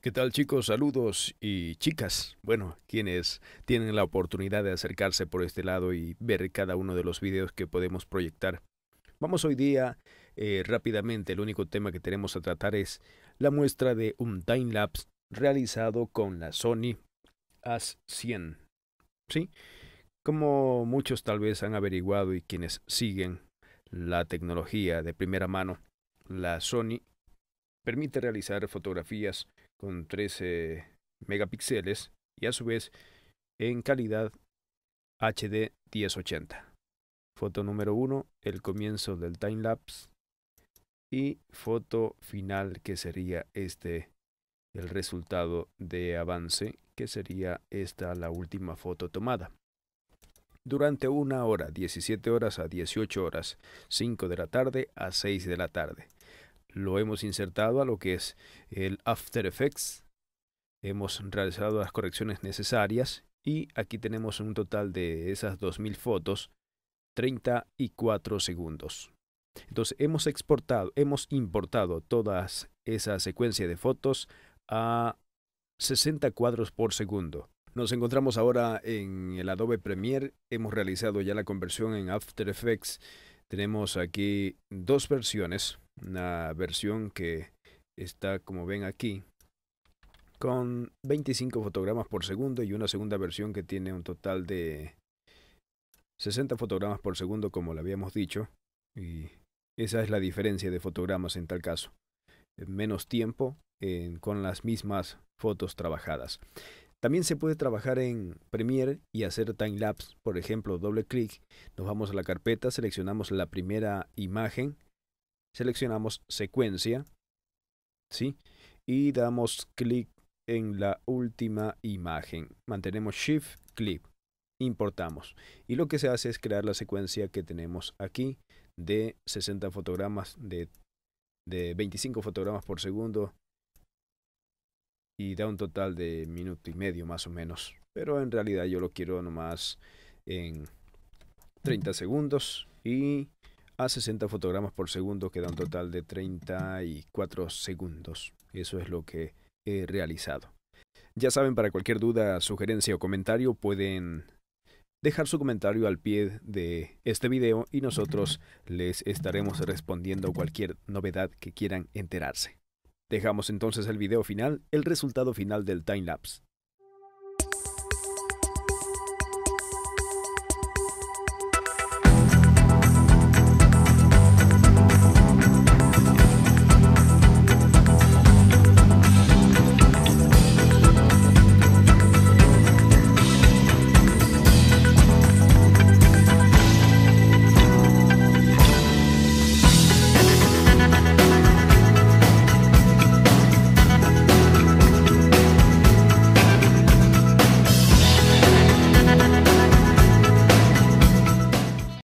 ¿Qué tal chicos? Saludos y chicas, bueno, quienes tienen la oportunidad de acercarse por este lado y ver cada uno de los videos que podemos proyectar. Vamos hoy día eh, rápidamente, el único tema que tenemos a tratar es la muestra de un time lapse realizado con la Sony AS100. ¿Sí? Como muchos tal vez han averiguado y quienes siguen la tecnología de primera mano, la Sony permite realizar fotografías con 13 megapíxeles y a su vez en calidad HD 1080. Foto número 1, el comienzo del timelapse y foto final que sería este el resultado de avance que sería esta la última foto tomada. Durante una hora, 17 horas a 18 horas, 5 de la tarde a 6 de la tarde lo hemos insertado a lo que es el After Effects. Hemos realizado las correcciones necesarias y aquí tenemos un total de esas 2000 fotos, 34 segundos. Entonces hemos exportado, hemos importado todas esa secuencia de fotos a 60 cuadros por segundo. Nos encontramos ahora en el Adobe Premiere, hemos realizado ya la conversión en After Effects. Tenemos aquí dos versiones, una versión que está como ven aquí con 25 fotogramas por segundo y una segunda versión que tiene un total de 60 fotogramas por segundo como lo habíamos dicho y esa es la diferencia de fotogramas en tal caso eh, menos tiempo con las mismas fotos trabajadas también se puede trabajar en Premiere y hacer time lapse por ejemplo doble clic nos vamos a la carpeta seleccionamos la primera imagen seleccionamos secuencia, ¿sí? Y damos clic en la última imagen. Mantenemos Shift, clic, importamos. Y lo que se hace es crear la secuencia que tenemos aquí de 60 fotogramas, de, de 25 fotogramas por segundo. Y da un total de minuto y medio más o menos. Pero en realidad yo lo quiero nomás en 30 segundos y a 60 fotogramas por segundo, que da un total de 34 segundos. Eso es lo que he realizado. Ya saben, para cualquier duda, sugerencia o comentario pueden dejar su comentario al pie de este video y nosotros les estaremos respondiendo cualquier novedad que quieran enterarse. Dejamos entonces el video final, el resultado final del timelapse.